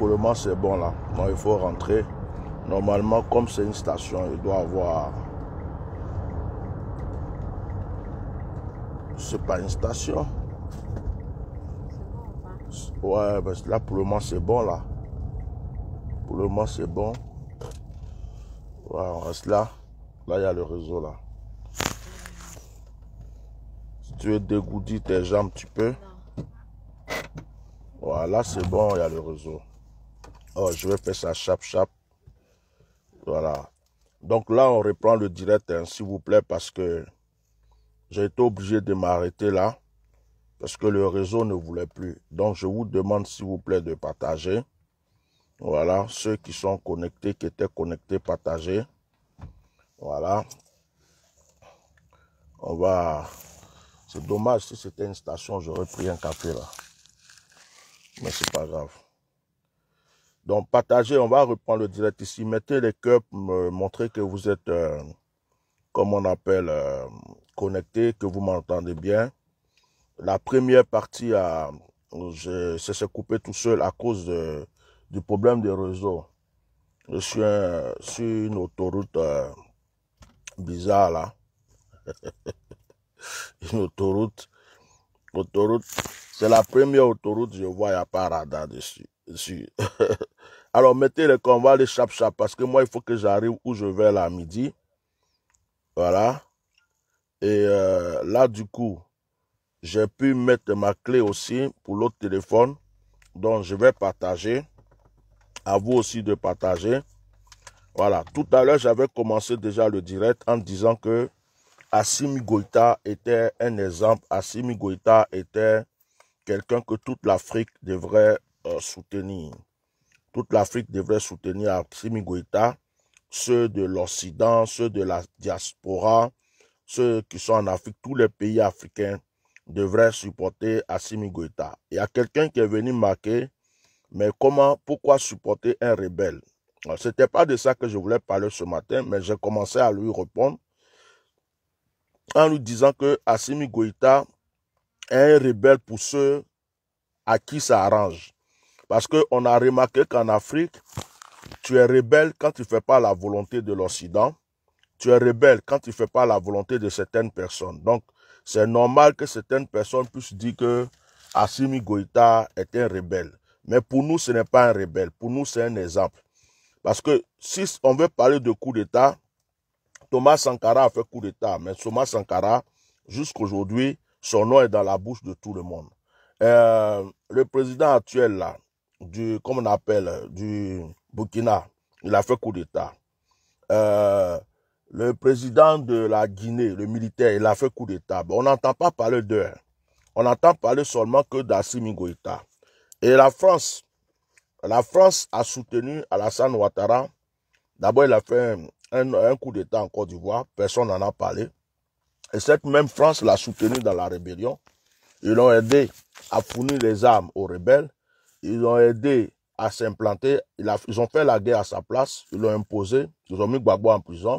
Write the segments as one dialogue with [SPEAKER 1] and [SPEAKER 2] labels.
[SPEAKER 1] pour le moment, c'est bon là. Non, il faut rentrer. Normalement, comme c'est une station, il doit avoir. C'est pas une station. Ouais, parce là, pour le moment, c'est bon là. Pour le moment, c'est bon. Ouais, on reste là. Là, il y a le réseau là. Si tu veux dégoudir tes jambes, tu peux. Voilà, c'est bon, il y a le réseau. Oh, je vais faire ça chap chap. Voilà. Donc là, on reprend le direct, hein, s'il vous plaît, parce que j'ai été obligé de m'arrêter là, parce que le réseau ne voulait plus. Donc je vous demande, s'il vous plaît, de partager. Voilà, ceux qui sont connectés, qui étaient connectés, partagez. Voilà. On va... C'est dommage, si c'était une station, j'aurais pris un café là. Mais c'est pas grave. Donc partagez, on va reprendre le direct ici. Mettez les cœurs, montrez que vous êtes, euh, comme on appelle, euh, connecté, que vous m'entendez bien. La première partie, a, je, c'est coupé tout seul à cause de, du problème des réseaux. Je suis sur une autoroute euh, bizarre là. une autoroute. Autoroute. C'est la première autoroute, que je vois, à Parada dessus. Alors mettez le convoi, de chap chap parce que moi il faut que j'arrive où je vais là à midi. Voilà. Et euh, là du coup, j'ai pu mettre ma clé aussi pour l'autre téléphone. Donc je vais partager. À vous aussi de partager. Voilà. Tout à l'heure, j'avais commencé déjà le direct en disant que Assimi Goïta était un exemple. Assimi Goïta était quelqu'un que toute l'Afrique devrait euh, soutenir. Toute l'Afrique devrait soutenir Assimi Goïta, ceux de l'Occident, ceux de la diaspora, ceux qui sont en Afrique, tous les pays africains devraient supporter Assimi Goïta. Il y a quelqu'un qui est venu marquer, mais comment, pourquoi supporter un rebelle Ce n'était pas de ça que je voulais parler ce matin, mais j'ai commencé à lui répondre en lui disant que Assimi Goïta est un rebelle pour ceux à qui ça arrange. Parce qu'on a remarqué qu'en Afrique, tu es rebelle quand tu ne fais pas la volonté de l'Occident. Tu es rebelle quand tu ne fais pas la volonté de certaines personnes. Donc, c'est normal que certaines personnes puissent dire que Assimi Goïta est un rebelle. Mais pour nous, ce n'est pas un rebelle. Pour nous, c'est un exemple. Parce que si on veut parler de coup d'État, Thomas Sankara a fait coup d'État. Mais Thomas Sankara, jusqu'aujourd'hui, son nom est dans la bouche de tout le monde. Euh, le président actuel, là, du, comme on appelle, du Burkina, il a fait coup d'État. Euh, le président de la Guinée, le militaire, il a fait coup d'État. On n'entend pas parler d'eux. Hein. On entend parler seulement que d'Assimi Goïta. Et la France, la France a soutenu Alassane Ouattara. D'abord, il a fait un, un coup d'État en Côte d'Ivoire. Personne n'en a parlé. Et cette même France l'a soutenu dans la rébellion. Ils l'ont aidé à fournir les armes aux rebelles ils ont aidé à s'implanter. Ils, ont fait la guerre à sa place. Ils l'ont imposé. Ils ont mis Gbagbo en prison.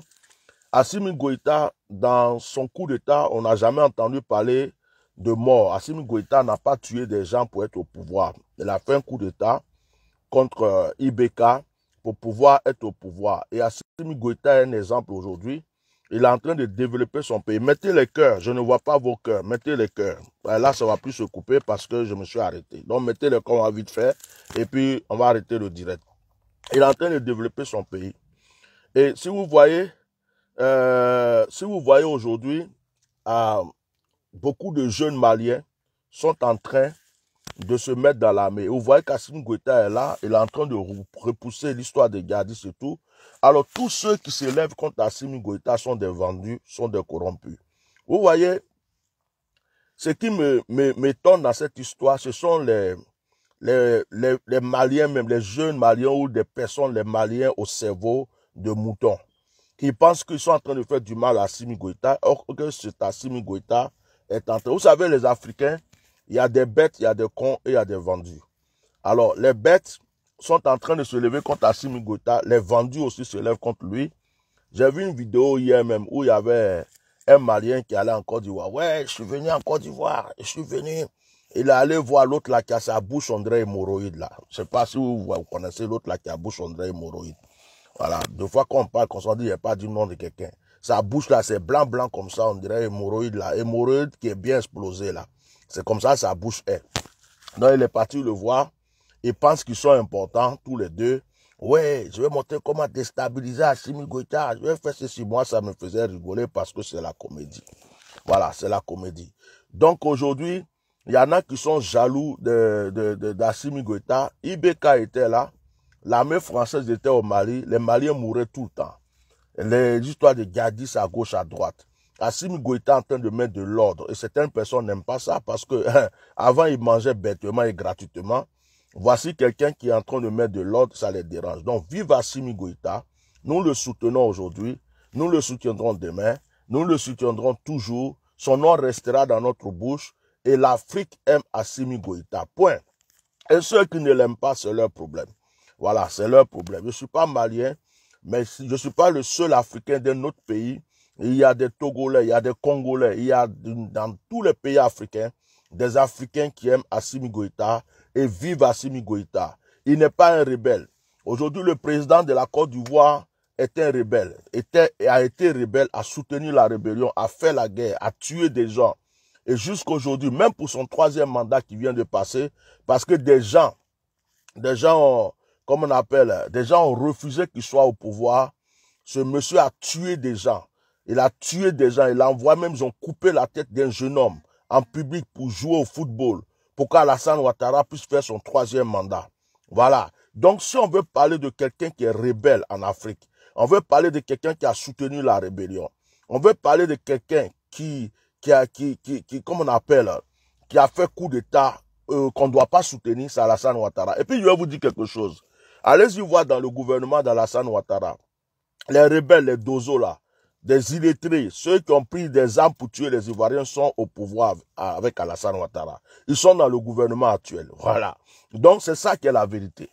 [SPEAKER 1] Assimi Goïta, dans son coup d'État, on n'a jamais entendu parler de mort. Assimi Goïta n'a pas tué des gens pour être au pouvoir. Il a fait un coup d'État contre euh, Ibeka pour pouvoir être au pouvoir. Et Assimi Goïta est un exemple aujourd'hui il est en train de développer son pays. Mettez les cœurs. Je ne vois pas vos cœurs. Mettez les cœurs. Là, ça va plus se couper parce que je me suis arrêté. Donc, mettez les cœurs, on va vite faire. Et puis, on va arrêter le direct. Il est en train de développer son pays. Et si vous voyez, euh, si vous voyez aujourd'hui, ah, beaucoup de jeunes Maliens sont en train de se mettre dans l'armée. Vous voyez, qu'Assimi Goïta est là, il est en train de repousser l'histoire des gardistes et tout. Alors, tous ceux qui s'élèvent contre Assimi Goïta sont des vendus, sont des corrompus. Vous voyez, ce qui me, m'étonne dans cette histoire, ce sont les, les, les, Maliens, même les jeunes Maliens ou des personnes, les Maliens au cerveau de mouton, qui pensent qu'ils sont en train de faire du mal à Assimi Goïta, or que cet Assimi Goïta est en train. Vous savez, les Africains, il y a des bêtes, il y a des cons et il y a des vendus. Alors, les bêtes sont en train de se lever contre Assim Goïta. Les vendus aussi se lèvent contre lui. J'ai vu une vidéo hier même où il y avait un Malien qui allait en Côte d'Ivoire. Ouais, je suis venu en Côte d'Ivoire. Je suis venu. Il est allé voir l'autre là qui a sa bouche André hémorroïde là. Je sais pas si vous, connaissez l'autre là qui a bouche André hémorroïde. Voilà. Deux fois qu'on parle, qu'on s'en dit, il a pas du nom de quelqu'un. Sa bouche là, c'est blanc blanc comme ça, on dirait hémorroïde là. Hémorroïde qui est bien explosé là. C'est comme ça sa bouche est. Donc il est parti le voir. Il pense qu'ils sont importants tous les deux. Ouais, je vais montrer comment déstabiliser Assimi Goïta. Je vais faire ceci. Moi, ça me faisait rigoler parce que c'est la comédie. Voilà, c'est la comédie. Donc aujourd'hui, il y en a qui sont jaloux d'Assimi Goïta. Ibeka était là. L'armée française était au Mali. Les Maliens mouraient tout le temps. Les de gadis à gauche, à droite. Assimi Goïta en train de mettre de l'ordre. Et certaines personnes n'aiment pas ça parce que hein, avant ils mangeaient bêtement et gratuitement. Voici quelqu'un qui est en train de mettre de l'ordre, ça les dérange. Donc vive Assimi Goïta. Nous le soutenons aujourd'hui. Nous le soutiendrons demain. Nous le soutiendrons toujours. Son nom restera dans notre bouche. Et l'Afrique aime Assimi Goïta. Point. Et ceux qui ne l'aiment pas, c'est leur problème. Voilà, c'est leur problème. Je ne suis pas malien, mais je ne suis pas le seul Africain d'un autre pays il y a des Togolais, il y a des Congolais, il y a dans tous les pays africains des Africains qui aiment Assimi Goïta et vivent Assimi Goïta. Il n'est pas un rebelle. Aujourd'hui, le président de la Côte d'Ivoire est un rebelle, était, a été rebelle, a soutenu la rébellion, a fait la guerre, a tué des gens. Et jusqu'aujourd'hui, même pour son troisième mandat qui vient de passer, parce que des gens, des gens, comme on appelle, des gens ont refusé qu'il soit au pouvoir, ce monsieur a tué des gens. Il a tué des gens. Il a même, ils ont coupé la tête d'un jeune homme en public pour jouer au football, pour qu'Alassane Ouattara puisse faire son troisième mandat. Voilà. Donc, si on veut parler de quelqu'un qui est rebelle en Afrique, on veut parler de quelqu'un qui a soutenu la rébellion, on veut parler de quelqu'un qui, qui, qui, qui, comme on appelle, qui a fait coup d'État euh, qu'on ne doit pas soutenir, c'est Alassane Ouattara. Et puis, je vais vous dire quelque chose. Allez-y voir dans le gouvernement d'Alassane Ouattara. Les rebelles, les dozos là, des illettrés, ceux qui ont pris des armes pour tuer les Ivoiriens sont au pouvoir avec Alassane Ouattara. Ils sont dans le gouvernement actuel. Voilà. Donc c'est ça qui est la vérité.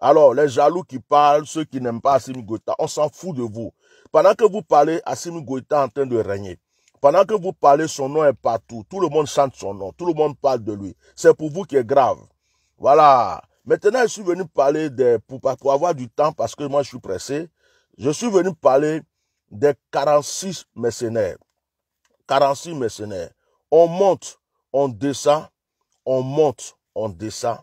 [SPEAKER 1] Alors, les jaloux qui parlent, ceux qui n'aiment pas Assim Goïta, on s'en fout de vous. Pendant que vous parlez, Assim Goïta est en train de régner. Pendant que vous parlez, son nom est partout. Tout le monde chante son nom. Tout le monde parle de lui. C'est pour vous qui est grave. Voilà. Maintenant, je suis venu parler des, pour, pour avoir du temps parce que moi, je suis pressé. Je suis venu parler des 46 mercenaires. 46 mercenaires. On monte, on descend, on monte, on descend,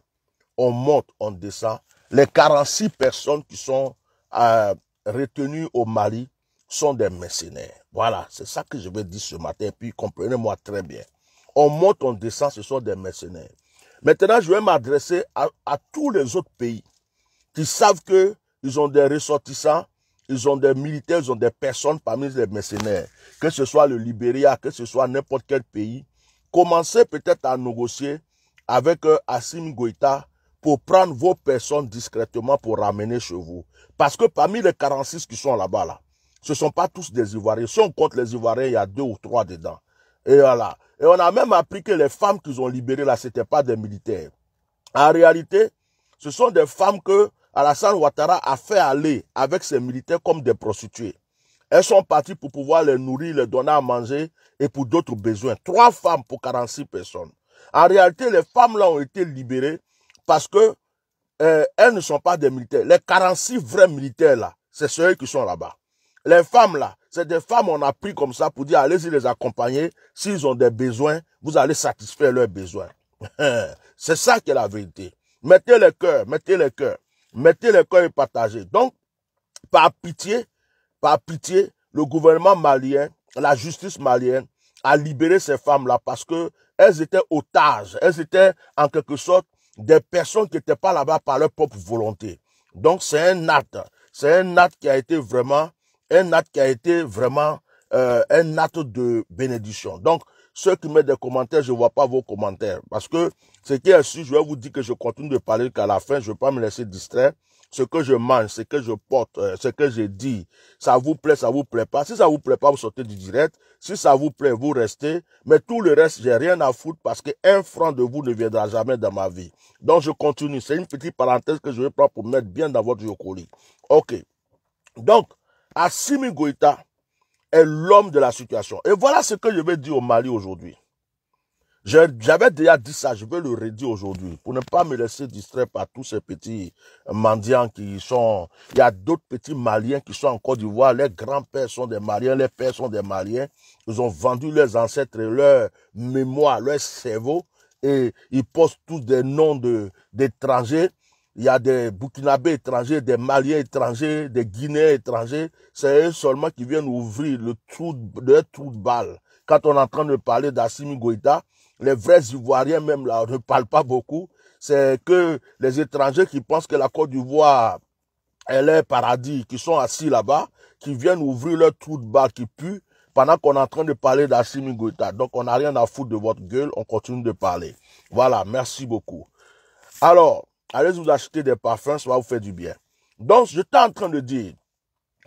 [SPEAKER 1] on monte, on descend. Les 46 personnes qui sont euh, retenues au Mali sont des mercenaires. Voilà, c'est ça que je vais dire ce matin. Puis comprenez-moi très bien. On monte, on descend, ce sont des mercenaires. Maintenant, je vais m'adresser à, à tous les autres pays qui savent qu'ils ont des ressortissants ils ont des militaires, ils ont des personnes parmi les mercenaires, que ce soit le Libéria, que ce soit n'importe quel pays. Commencez peut-être à négocier avec euh, Assim Goïta pour prendre vos personnes discrètement pour ramener chez vous. Parce que parmi les 46 qui sont là-bas, là, ce ne sont pas tous des Ivoiriens. Si on compte les Ivoiriens, il y a deux ou trois dedans. Et voilà. Et on a même appris que les femmes qu'ils ont libérées là, n'étaient pas des militaires. En réalité, ce sont des femmes que Alassane Ouattara a fait aller avec ses militaires comme des prostituées. Elles sont parties pour pouvoir les nourrir, les donner à manger et pour d'autres besoins. Trois femmes pour 46 personnes. En réalité, les femmes là ont été libérées parce que euh, elles ne sont pas des militaires. Les 46 vrais militaires là, c'est ceux qui sont là-bas. Les femmes là, c'est des femmes on a pris comme ça pour dire allez-y les accompagner. S'ils ont des besoins, vous allez satisfaire leurs besoins. c'est ça qui est la vérité. Mettez le cœur, mettez le cœurs. Mettez les cœurs et partagez. Donc, par pitié, par pitié, le gouvernement malien, la justice malienne, a libéré ces femmes-là parce que elles étaient otages. Elles étaient, en quelque sorte, des personnes qui n'étaient pas là-bas par leur propre volonté. Donc, c'est un acte. C'est un acte qui a été vraiment, un acte qui a été vraiment, euh, un acte de bénédiction. Donc, ceux qui mettent des commentaires, je ne vois pas vos commentaires. Parce que ce qui est sûr, je vais vous dire que je continue de parler qu'à la fin, je ne vais pas me laisser distraire. Ce que je mange, ce que je porte, euh, ce que je dis, ça vous plaît, ça vous plaît pas. Si ça vous plaît pas, vous sortez du direct. Si ça vous plaît, vous restez. Mais tout le reste, j'ai rien à foutre parce qu'un franc de vous ne viendra jamais dans ma vie. Donc je continue. C'est une petite parenthèse que je vais prendre pour mettre bien dans votre colis. Ok. Donc, Assimi Goïta, est l'homme de la situation. Et voilà ce que je vais dire au Mali aujourd'hui. J'avais déjà dit ça, je vais le redire aujourd'hui pour ne pas me laisser distraire par tous ces petits mendiants qui sont... Il y a d'autres petits Maliens qui sont en Côte d'Ivoire. Les grands-pères sont des Maliens, les pères sont des Maliens. Ils ont vendu leurs ancêtres, leur mémoire, leur cerveau et ils postent tous des noms d'étrangers. Il y a des Burkinabés étrangers, des Maliens étrangers, des Guinéens étrangers. C'est eux seulement qui viennent ouvrir le trou, le trou de balle. Quand on est en train de parler d'Assimi Goïta, les vrais Ivoiriens même là ne parlent pas beaucoup. C'est que les étrangers qui pensent que la Côte d'Ivoire, elle est paradis, qui sont assis là-bas, qui viennent ouvrir leur trou de balle qui pue pendant qu'on est en train de parler d'Assimi Goïta. Donc on n'a rien à foutre de votre gueule, on continue de parler. Voilà, merci beaucoup. Alors, allez vous acheter des parfums, ça va vous faire du bien. Donc, j'étais en train de dire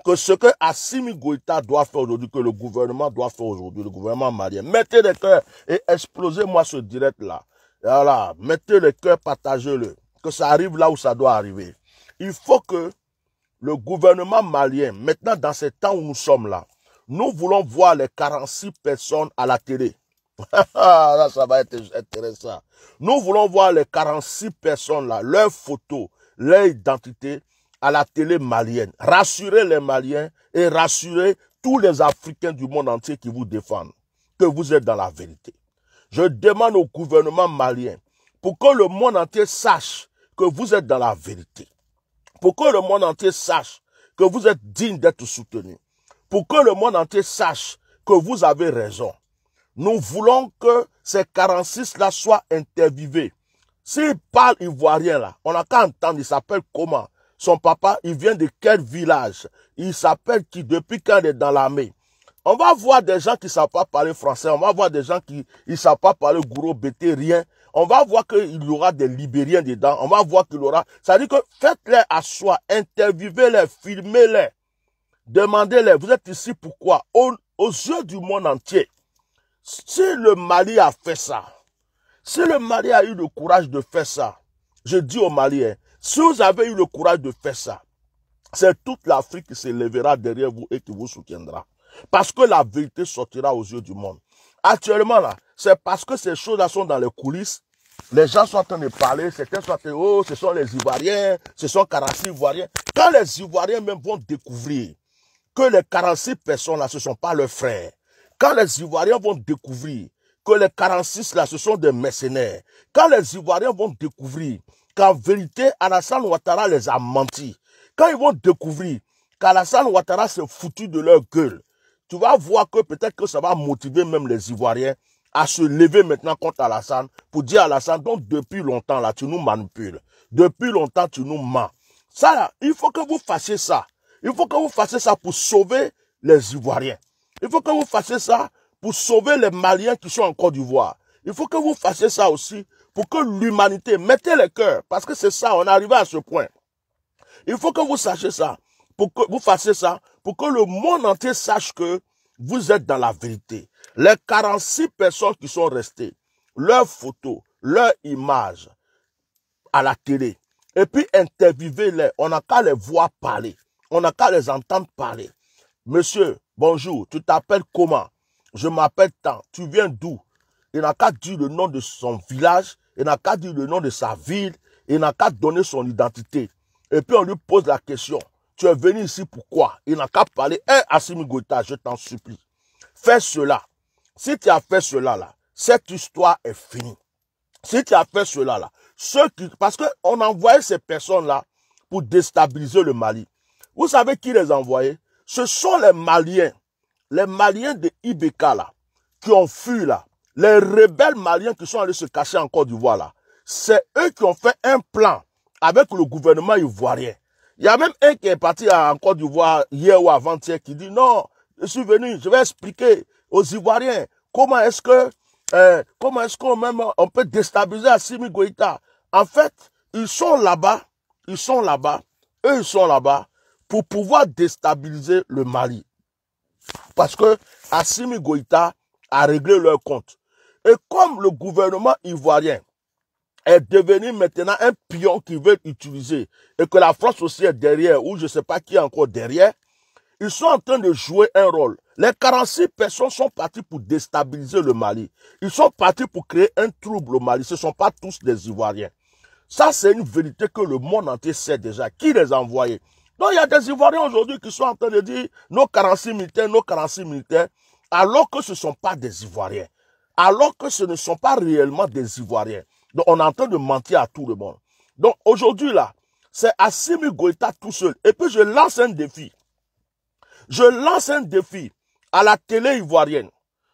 [SPEAKER 1] que ce que Assimi Goïta doit faire aujourd'hui, que le gouvernement doit faire aujourd'hui, le gouvernement malien, mettez les cœurs et explosez-moi ce direct-là. Voilà, mettez les cœurs, partagez-le. Que ça arrive là où ça doit arriver. Il faut que le gouvernement malien, maintenant dans ces temps où nous sommes là, nous voulons voir les 46 personnes à la télé. Ah, là, ça va être intéressant. Nous voulons voir les 46 personnes là, leurs photos, leur identité à la télé malienne. Rassurez les Maliens et rassurez tous les Africains du monde entier qui vous défendent, que vous êtes dans la vérité. Je demande au gouvernement malien pour que le monde entier sache que vous êtes dans la vérité. Pour que le monde entier sache que vous êtes digne d'être soutenu. Pour que le monde entier sache que vous avez raison. Nous voulons que ces 46-là soient interviewés. S'ils parle ivoirien, là, on n'a qu'à entendre, il s'appelle comment Son papa, il vient de quel village Il s'appelle qui Depuis quand il est dans l'armée On va voir des gens qui ne savent pas parler français, on va voir des gens qui ne savent pas parler gourou, bété, rien. On va voir qu'il y aura des Libériens dedans, on va voir qu'il y aura... Ça veut dire que faites-les à soi, intervivez les filmez-les, demandez-les, vous êtes ici pourquoi aux yeux du monde entier, si le Mali a fait ça, si le Mali a eu le courage de faire ça, je dis aux Maliens, hein, si vous avez eu le courage de faire ça, c'est toute l'Afrique qui se lèvera derrière vous et qui vous soutiendra. Parce que la vérité sortira aux yeux du monde. Actuellement, là, c'est parce que ces choses-là sont dans les coulisses. Les gens sont en train de parler, certains sont en oh, ce sont les Ivoiriens, ce sont 46 Ivoiriens. Quand les Ivoiriens même vont découvrir que les 46 personnes-là, ce ne sont pas leurs frères, quand les Ivoiriens vont découvrir que les 46 là, ce sont des mercenaires, quand les Ivoiriens vont découvrir qu'en vérité, Alassane Ouattara les a menti, quand ils vont découvrir qu'Alassane Ouattara s'est foutu de leur gueule, tu vas voir que peut-être que ça va motiver même les Ivoiriens à se lever maintenant contre Alassane pour dire à Alassane, donc depuis longtemps là, tu nous manipules. Depuis longtemps, tu nous mens. Ça il faut que vous fassiez ça. Il faut que vous fassiez ça pour sauver les Ivoiriens. Il faut que vous fassiez ça pour sauver les Maliens qui sont en Côte d'Ivoire. Il faut que vous fassiez ça aussi pour que l'humanité, mettez le cœur, parce que c'est ça, on est arrivé à ce point. Il faut que vous sachiez ça, pour que vous fassiez ça, pour que le monde entier sache que vous êtes dans la vérité. Les 46 personnes qui sont restées, leurs photos, leurs images à la télé, et puis interviewez-les. On n'a qu'à les voir parler. On n'a qu'à les entendre parler. Monsieur, Bonjour, tu t'appelles comment Je m'appelle tant. Tu viens d'où Il n'a qu'à dire le nom de son village, il n'a qu'à dire le nom de sa ville, il n'a qu'à donner son identité. Et puis on lui pose la question, tu es venu ici pourquoi Il n'a qu'à parler, hé hey, je t'en supplie, fais cela. Si tu as fait cela là, cette histoire est finie. Si tu as fait cela là, ceux qui, parce qu'on envoyait ces personnes là pour déstabiliser le Mali. Vous savez qui les envoyait ce sont les Maliens, les Maliens de Ibeka là, qui ont fui là, les rebelles maliens qui sont allés se cacher en Côte d'Ivoire là. C'est eux qui ont fait un plan avec le gouvernement ivoirien. Il y a même un qui est parti en Côte d'Ivoire hier ou avant-hier qui dit non, je suis venu, je vais expliquer aux Ivoiriens comment est-ce que euh, comment est-ce qu'on peut déstabiliser Assimi Goïta. En fait, ils sont là-bas, ils sont là-bas, eux ils sont là-bas pour pouvoir déstabiliser le Mali. Parce que Assimi Goïta a réglé leur compte. Et comme le gouvernement ivoirien est devenu maintenant un pion qu'ils veulent utiliser et que la France aussi est derrière ou je ne sais pas qui est encore derrière, ils sont en train de jouer un rôle. Les 46 personnes sont parties pour déstabiliser le Mali. Ils sont partis pour créer un trouble au Mali. Ce ne sont pas tous des Ivoiriens. Ça, c'est une vérité que le monde entier sait déjà. Qui les a envoyés donc il y a des Ivoiriens aujourd'hui qui sont en train de dire nos 46 militaires, nos 46 militaires, alors que ce ne sont pas des Ivoiriens, alors que ce ne sont pas réellement des Ivoiriens. Donc on est en train de mentir à tout le monde. Donc aujourd'hui là, c'est Assimi Goïta tout seul. Et puis je lance un défi. Je lance un défi à la télé ivoirienne.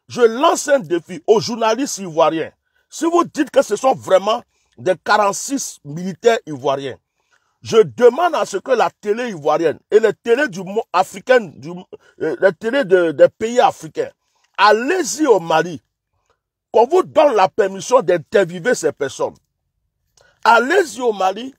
[SPEAKER 1] Je lance un défi aux journalistes ivoiriens. Si vous dites que ce sont vraiment des 46 militaires ivoiriens, je demande à ce que la télé ivoirienne et les télé du monde africain, du, euh, les des pays africains, allez-y au Mali, qu'on vous donne la permission d'interviewer ces personnes. Allez-y au Mali,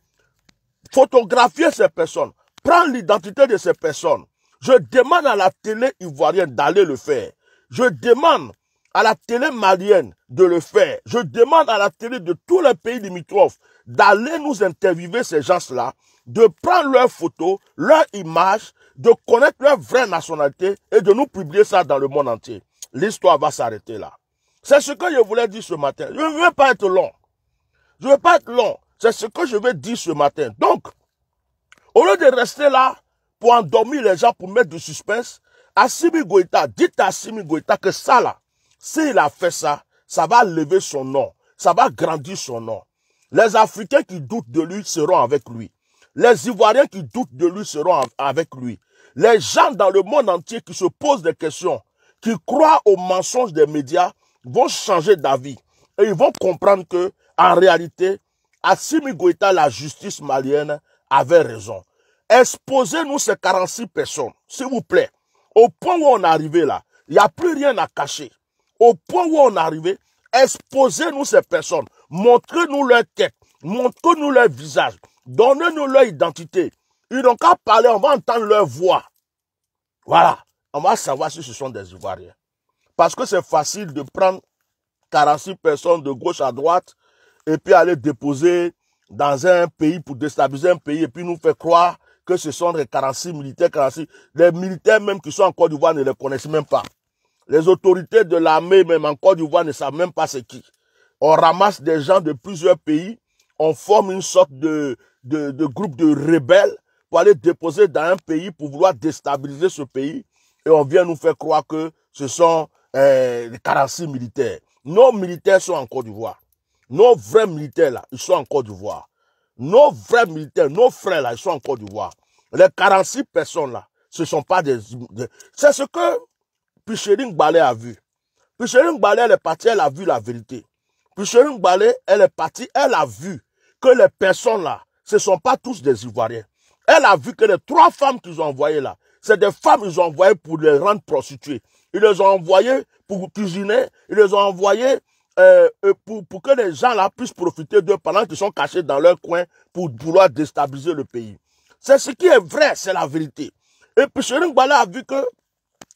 [SPEAKER 1] photographiez ces personnes, prendre l'identité de ces personnes. Je demande à la télé ivoirienne d'aller le faire. Je demande à la télé malienne de le faire. Je demande à la télé de tous les pays limitrophes d'aller nous interviewer ces gens-là, de prendre leurs photos, leurs images, de connaître leur vraie nationalité et de nous publier ça dans le monde entier. L'histoire va s'arrêter là. C'est ce que je voulais dire ce matin. Je ne veux pas être long. Je ne veux pas être long. C'est ce que je veux dire ce matin. Donc, au lieu de rester là pour endormir les gens, pour mettre du suspense, Assimi Goïta, dites à Assimi Goïta que ça là, s'il a fait ça, ça va lever son nom, ça va grandir son nom. Les Africains qui doutent de lui seront avec lui. Les Ivoiriens qui doutent de lui seront avec lui. Les gens dans le monde entier qui se posent des questions, qui croient aux mensonges des médias, vont changer d'avis. Et ils vont comprendre que, en réalité, Assimi Goïta, la justice malienne, avait raison. Exposez-nous ces 46 personnes, s'il vous plaît. Au point où on est arrivé là, il n'y a plus rien à cacher au point où on est arrivé, exposez-nous ces personnes, montrez-nous leur tête, montrez-nous leur visage, donnez-nous leur identité. Ils n'ont qu'à parler, on va entendre leur voix. Voilà, on va savoir si ce sont des Ivoiriens. Parce que c'est facile de prendre 46 personnes de gauche à droite et puis aller déposer dans un pays pour déstabiliser un pays et puis nous faire croire que ce sont des 46 militaires, 46. Les militaires même qui sont en Côte d'Ivoire ne les connaissent même pas. Les autorités de l'armée, même en Côte d'Ivoire, ne savent même pas ce qui. On ramasse des gens de plusieurs pays, on forme une sorte de, groupe de rebelles pour aller déposer dans un pays pour vouloir déstabiliser ce pays. Et on vient nous faire croire que ce sont les euh, 46 militaires. Nos militaires sont en Côte d'Ivoire. Nos vrais militaires, là, ils sont en Côte d'Ivoire. Nos vrais militaires, nos frères, là, ils sont en Côte d'Ivoire. Les 46 personnes, là, ce sont pas des... C'est ce que Pichering Balé a vu. Pichering Balé, elle est partie, elle a vu la vérité. Pichering Balé, elle est partie, elle a vu que les personnes là, ce ne sont pas tous des Ivoiriens. Elle a vu que les trois femmes qu'ils ont envoyées là, c'est des femmes qu'ils ont envoyées pour les rendre prostituées. Ils les ont envoyées pour cuisiner, ils les ont envoyées euh, euh, pour, que les gens là puissent profiter d'eux pendant qu'ils sont cachés dans leur coin pour vouloir déstabiliser le pays. C'est ce qui est vrai, c'est la vérité. Et puis Balé a vu que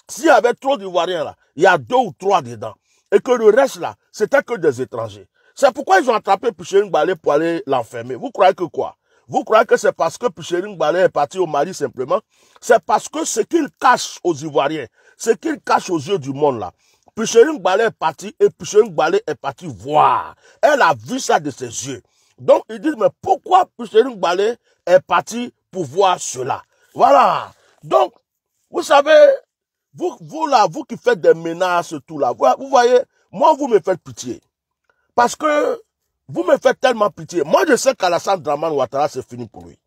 [SPEAKER 1] s'il y avait trop d'Ivoiriens là, il y a deux ou trois dedans. Et que le reste là, c'était que des étrangers. C'est pourquoi ils ont attrapé Pichering Balé pour aller l'enfermer. Vous croyez que quoi Vous croyez que c'est parce que Pichering Balé est parti au Mali simplement C'est parce que ce qu'il cache aux Ivoiriens, ce qu'il cache aux yeux du monde là, Pichering Balé est parti et Pichering Balé est parti voir. Elle a vu ça de ses yeux. Donc ils disent, mais pourquoi Pichering Balé est parti pour voir cela Voilà. Donc, vous savez, vous, là, vous qui faites des menaces, tout là, vous, voyez, moi, vous me faites pitié. Parce que vous me faites tellement pitié. Moi, je sais qu'Alassane Draman Ouattara, c'est fini pour lui.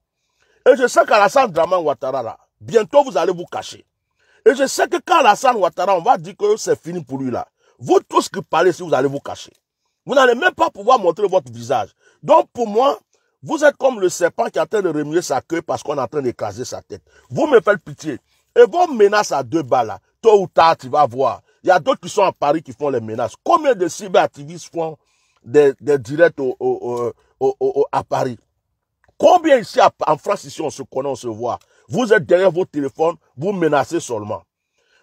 [SPEAKER 1] Et je sais qu'Alassane Draman Ouattara, bientôt, vous allez vous cacher. Et je sais que quand Alassane Ouattara, on va dire que c'est fini pour lui, là, vous tous qui parlez, si vous allez vous cacher. Vous n'allez même pas pouvoir montrer votre visage. Donc, pour moi, vous êtes comme le serpent qui est en train de remuer sa queue parce qu'on est en train d'écraser sa tête. Vous me faites pitié vos menaces à deux balles, tôt ou tard, tu vas voir. Il y a d'autres qui sont à Paris qui font les menaces. Combien de cyberactivistes font des, directs à Paris Combien ici en France, ici, on se connaît, on se voit Vous êtes derrière vos téléphones, vous menacez seulement.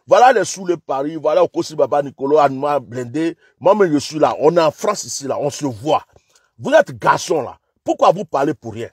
[SPEAKER 1] Voilà les sous le Paris, voilà Okosi Baba Nicolo, Annois, Blindé. Moi-même, je suis là. On est en France ici, là. On se voit. Vous êtes garçon, là. Pourquoi vous parlez pour rien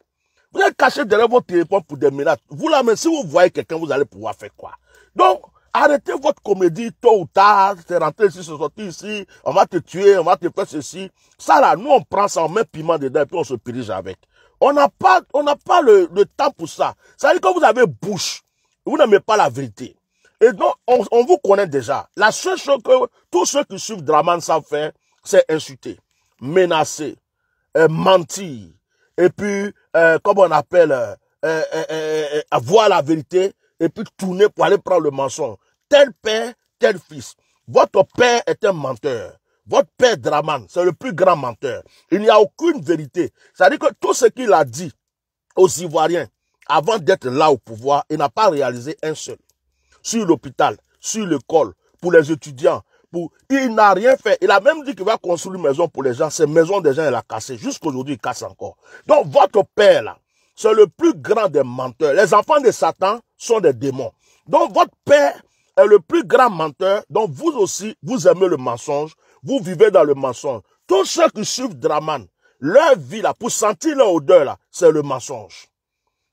[SPEAKER 1] vous êtes caché derrière votre téléphone pour des menaces. Vous là, mais si vous voyez quelqu'un, vous allez pouvoir faire quoi Donc, arrêtez votre comédie tôt ou tard. C'est rentré ici, c'est sorti ici. On va te tuer, on va te faire ceci. Ça là, nous on prend ça, on met piment dedans et puis on se périge avec. On n'a pas, on n'a pas le, le, temps pour ça. Ça veut dire que vous avez bouche. Vous n'aimez pas la vérité. Et donc, on, on, vous connaît déjà. La seule chose que tous ceux qui suivent Draman savent faire, c'est insulter, menacer, euh, mentir, et puis, euh, comme on appelle, euh, euh, euh, avoir la vérité, et puis tourner pour aller prendre le mensonge. Tel père, tel fils. Votre père est un menteur. Votre père Draman, c'est le plus grand menteur. Il n'y a aucune vérité. C'est-à-dire que tout ce qu'il a dit aux Ivoiriens avant d'être là au pouvoir, il n'a pas réalisé un seul. Sur l'hôpital, sur l'école, pour les étudiants, il n'a rien fait. Il a même dit qu'il va construire une maison pour les gens. Ces maisons des gens, il a cassé. Jusqu'aujourd'hui, il casse encore. Donc, votre père, là, c'est le plus grand des menteurs. Les enfants de Satan sont des démons. Donc, votre père est le plus grand menteur. Donc, vous aussi, vous aimez le mensonge. Vous vivez dans le mensonge. Tous ceux qui suivent Draman, leur vie, là, pour sentir leur odeur, là, c'est le mensonge.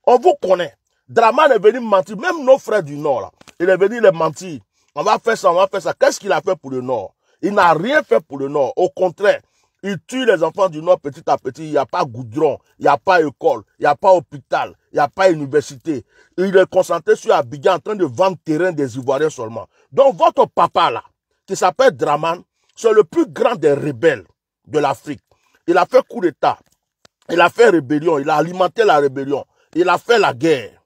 [SPEAKER 1] On vous connaît. Draman est venu mentir. Même nos frères du Nord, là, il est venu les mentir on va faire ça, on va faire ça. Qu'est-ce qu'il a fait pour le Nord Il n'a rien fait pour le Nord. Au contraire, il tue les enfants du Nord petit à petit. Il n'y a pas goudron, il n'y a pas école, il n'y a pas hôpital, il n'y a pas université. Il est concentré sur Abidjan en train de vendre terrain des Ivoiriens seulement. Donc votre papa là, qui s'appelle Draman, c'est le plus grand des rebelles de l'Afrique. Il a fait coup d'État. Il a fait rébellion. Il a alimenté la rébellion. Il a fait la guerre.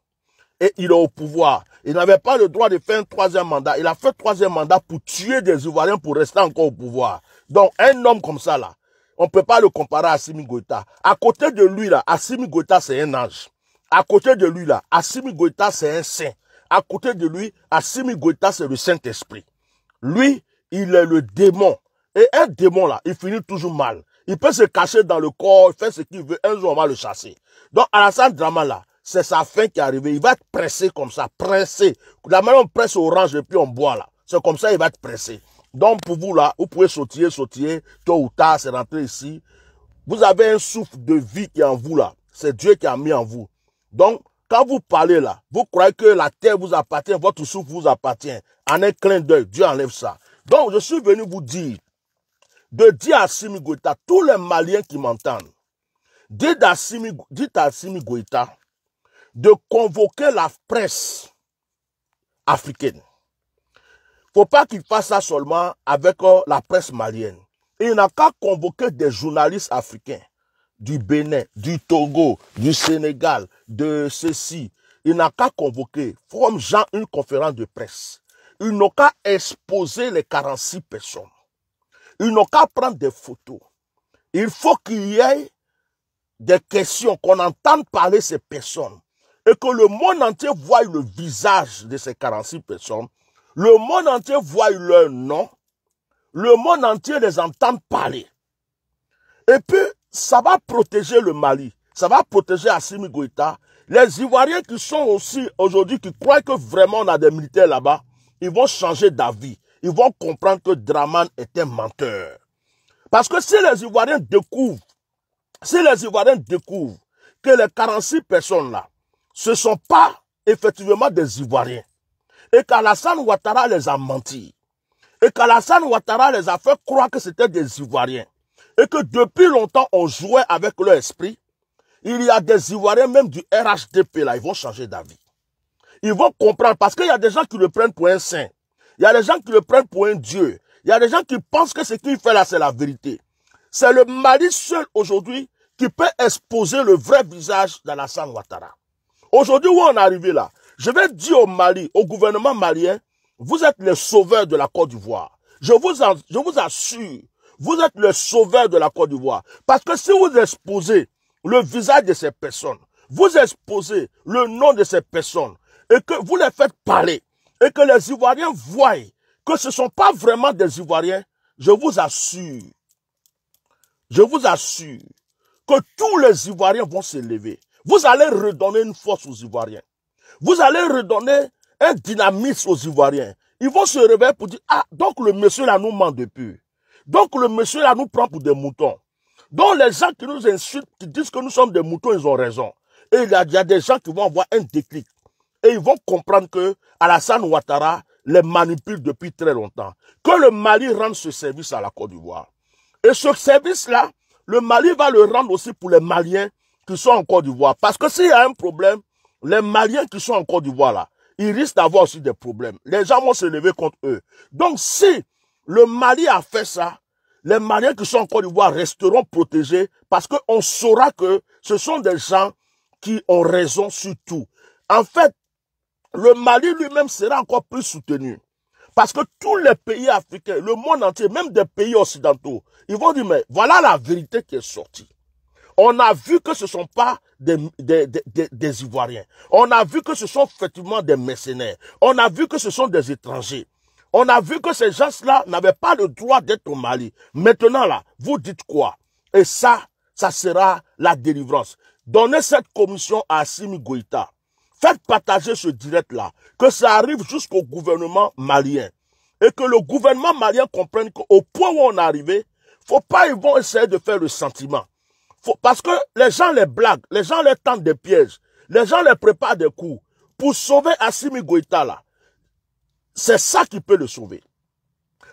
[SPEAKER 1] Et il est au pouvoir. Il n'avait pas le droit de faire un troisième mandat. Il a fait un troisième mandat pour tuer des Ivoiriens pour rester encore au pouvoir. Donc, un homme comme ça, là, on ne peut pas le comparer à Assimi Goïta. À côté de lui, là, Assimi Goïta, c'est un ange. À côté de lui, là, Assimi Goïta, c'est un saint. À côté de lui, Assimi Goïta, c'est le Saint-Esprit. Lui, il est le démon. Et un démon, là, il finit toujours mal. Il peut se cacher dans le corps, faire ce qu'il veut. Un jour, on va le chasser. Donc, Alassane Drama, là, c'est sa fin qui est arrivée. Il va être pressé comme ça, Pressé. La main, on presse orange et puis on boit là. C'est comme ça, il va être pressé. Donc pour vous là, vous pouvez sautiller, sautiller, tôt ou tard, c'est rentré ici. Vous avez un souffle de vie qui est en vous là. C'est Dieu qui a mis en vous. Donc, quand vous parlez là, vous croyez que la terre vous appartient, votre souffle vous appartient. En un clin d'œil, Dieu enlève ça. Donc, je suis venu vous dire, de dire à Simi tous les Maliens qui m'entendent, dites à Simi, dites à Simi de convoquer la presse africaine. Faut pas qu'il fasse ça seulement avec euh, la presse malienne. Il n'a qu'à convoquer des journalistes africains du Bénin, du Togo, du Sénégal, de ceci. Il n'a qu'à convoquer, forme Jean, une conférence de presse. Il n'a qu'à exposer les 46 personnes. Il n'a qu'à prendre des photos. Il faut qu'il y ait des questions, qu'on entende parler ces personnes et que le monde entier voit le visage de ces 46 personnes, le monde entier voit leur nom, le monde entier les entend parler. Et puis, ça va protéger le Mali, ça va protéger Assimi Goïta. Les Ivoiriens qui sont aussi aujourd'hui, qui croient que vraiment on a des militaires là-bas, ils vont changer d'avis. Ils vont comprendre que Draman est un menteur. Parce que si les Ivoiriens découvrent, si les Ivoiriens découvrent que les 46 personnes là, ce ne sont pas effectivement des Ivoiriens. Et qu'Alassane Ouattara les a menti. Et qu'Alassane Ouattara les a fait croire que c'était des Ivoiriens. Et que depuis longtemps, on jouait avec leur esprit. Il y a des Ivoiriens, même du RHDP, là, ils vont changer d'avis. Ils vont comprendre, parce qu'il y a des gens qui le prennent pour un saint. Il y a des gens qui le prennent pour un Dieu. Il y a des gens qui pensent que ce qu'il fait là, c'est la vérité. C'est le Mali seul aujourd'hui qui peut exposer le vrai visage d'Alassane Ouattara. Aujourd'hui, où on est arrivé là Je vais dire au Mali, au gouvernement malien, vous êtes les sauveurs de la Côte d'Ivoire. Je vous, je vous assure, vous êtes les sauveurs de la Côte d'Ivoire. Parce que si vous exposez le visage de ces personnes, vous exposez le nom de ces personnes, et que vous les faites parler, et que les Ivoiriens voient que ce ne sont pas vraiment des Ivoiriens, je vous assure, je vous assure que tous les Ivoiriens vont se lever. Vous allez redonner une force aux Ivoiriens. Vous allez redonner un dynamisme aux Ivoiriens. Ils vont se réveiller pour dire, ah, donc le monsieur là nous ment depuis. Donc le monsieur là nous prend pour des moutons. Donc les gens qui nous insultent, qui disent que nous sommes des moutons, ils ont raison. Et il y a, il y a des gens qui vont avoir un déclic. Et ils vont comprendre que Alassane Ouattara les manipule depuis très longtemps. Que le Mali rende ce service à la Côte d'Ivoire. Et ce service-là, le Mali va le rendre aussi pour les Maliens qui sont en Côte d'Ivoire. Parce que s'il y a un problème, les Maliens qui sont en Côte d'Ivoire là, ils risquent d'avoir aussi des problèmes. Les gens vont se lever contre eux. Donc si le Mali a fait ça, les Maliens qui sont en Côte d'Ivoire resteront protégés parce qu'on saura que ce sont des gens qui ont raison sur tout. En fait, le Mali lui-même sera encore plus soutenu. Parce que tous les pays africains, le monde entier, même des pays occidentaux, ils vont dire, mais voilà la vérité qui est sortie on a vu que ce ne sont pas des, des, des, des, Ivoiriens. On a vu que ce sont effectivement des mercenaires. On a vu que ce sont des étrangers. On a vu que ces gens-là n'avaient pas le droit d'être au Mali. Maintenant, là, vous dites quoi Et ça, ça sera la délivrance. Donnez cette commission à Simi Goïta. Faites partager ce direct-là, que ça arrive jusqu'au gouvernement malien. Et que le gouvernement malien comprenne qu'au point où on est arrivé, faut pas ils vont essayer de faire le sentiment parce que les gens les blaguent, les gens les tentent des pièges, les gens les préparent des coups. Pour sauver Assimi Goïta, c'est ça qui peut le sauver.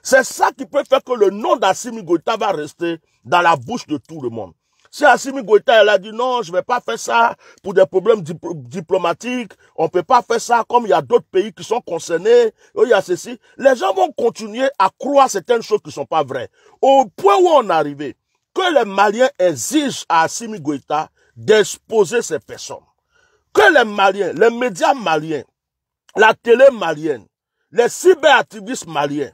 [SPEAKER 1] C'est ça qui peut faire que le nom d'Assimi Goïta va rester dans la bouche de tout le monde. Si Assimi Goïta, elle a dit non, je vais pas faire ça pour des problèmes diplomatiques, on peut pas faire ça comme il y a d'autres pays qui sont concernés, oh, il y a ceci. Les gens vont continuer à croire certaines choses qui sont pas vraies. Au point où on est arrivé, que les Maliens exigent à Assimi Goïta d'exposer ces personnes. Que les Maliens, les médias maliens, la télé malienne, les cyberactivistes maliens,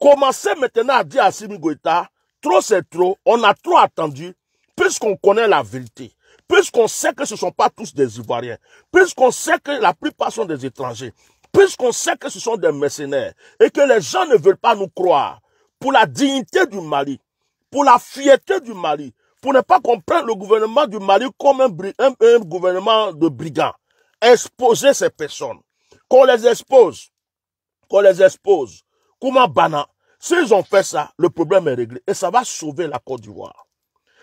[SPEAKER 1] commencent maintenant à dire à Assimi Goïta, trop c'est trop, on a trop attendu, puisqu'on connaît la vérité, puisqu'on sait que ce ne sont pas tous des Ivoiriens, puisqu'on sait que la plupart sont des étrangers, puisqu'on sait que ce sont des mercenaires et que les gens ne veulent pas nous croire pour la dignité du Mali, pour la fierté du Mali, pour ne pas comprendre le gouvernement du Mali comme un, gouvernement de brigands. Exposer ces personnes, qu'on les expose, qu'on les expose, comment banan? S'ils ont fait ça, le problème est réglé et ça va sauver la Côte d'Ivoire.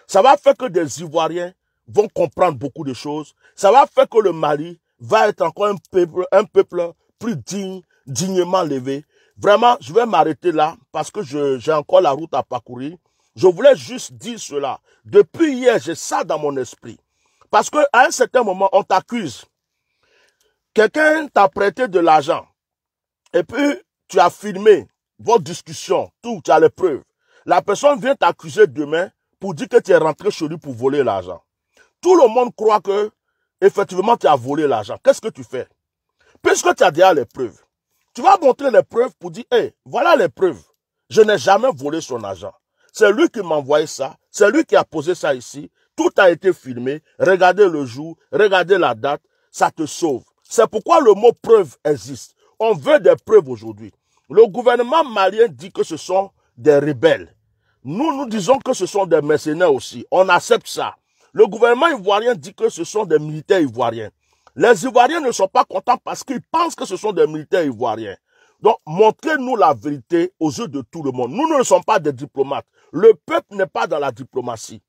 [SPEAKER 1] Ça va faire que des Ivoiriens vont comprendre beaucoup de choses. Ça va faire que le Mali va être encore un peuple, un peuple plus digne, dignement levé. Vraiment, je vais m'arrêter là parce que j'ai encore la route à parcourir. Je voulais juste dire cela. Depuis hier, j'ai ça dans mon esprit. Parce que à un certain moment, on t'accuse. Quelqu'un t'a prêté de l'argent. Et puis, tu as filmé votre discussion, tout, tu as les preuves. La personne vient t'accuser demain pour dire que tu es rentré chez lui pour voler l'argent. Tout le monde croit que, effectivement, tu as volé l'argent. Qu'est-ce que tu fais? Puisque tu as déjà les preuves, tu vas montrer les preuves pour dire, hé, voilà les preuves. Je n'ai jamais volé son argent. C'est lui qui m'a envoyé ça. C'est lui qui a posé ça ici. Tout a été filmé. Regardez le jour, regardez la date. Ça te sauve. C'est pourquoi le mot preuve existe. On veut des preuves aujourd'hui. Le gouvernement malien dit que ce sont des rebelles. Nous, nous disons que ce sont des mercenaires aussi. On accepte ça. Le gouvernement ivoirien dit que ce sont des militaires ivoiriens. Les Ivoiriens ne sont pas contents parce qu'ils pensent que ce sont des militaires ivoiriens. Donc, montrez-nous la vérité aux yeux de tout le monde. Nous ne sommes pas des diplomates. Le peuple n'est pas dans la diplomatie.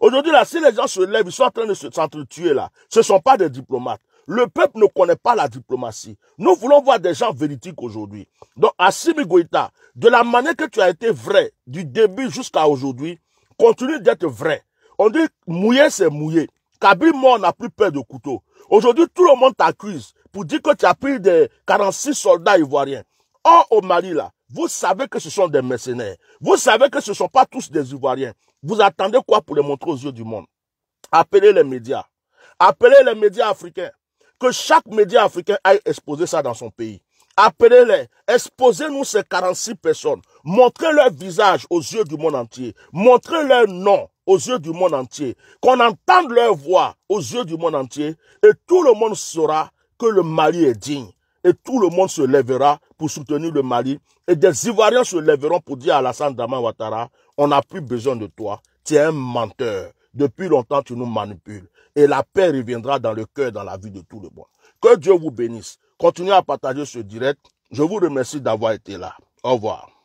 [SPEAKER 1] Aujourd'hui, là, si les gens se lèvent, ils sont en train de s'entretuer, là. Ce ne sont pas des diplomates. Le peuple ne connaît pas la diplomatie. Nous voulons voir des gens véritiques aujourd'hui. Donc, Assimi Goïta, de la manière que tu as été vrai, du début jusqu'à aujourd'hui, continue d'être vrai. On dit, mouiller, c'est mouiller. Kabir mort n'a plus peur de couteau. Aujourd'hui, tout le monde t'accuse pour dire que tu as pris des 46 soldats ivoiriens or au Mali là, vous savez que ce sont des mercenaires. Vous savez que ce ne sont pas tous des Ivoiriens. Vous attendez quoi pour les montrer aux yeux du monde Appelez les médias. Appelez les médias africains. Que chaque média africain aille exposer ça dans son pays. Appelez-les, exposez-nous ces 46 personnes, montrez leur visages aux yeux du monde entier, montrez leur nom aux yeux du monde entier, qu'on entende leur voix aux yeux du monde entier, et tout le monde saura que le Mali est digne, et tout le monde se lèvera pour soutenir le Mali et des Ivoiriens se lèveront pour dire à Alassane Dama Ouattara, on n'a plus besoin de toi, tu es un menteur, depuis longtemps tu nous manipules et la paix reviendra dans le cœur, dans la vie de tout le monde. Que Dieu vous bénisse. Continuez à partager ce direct. Je vous remercie d'avoir été là. Au revoir.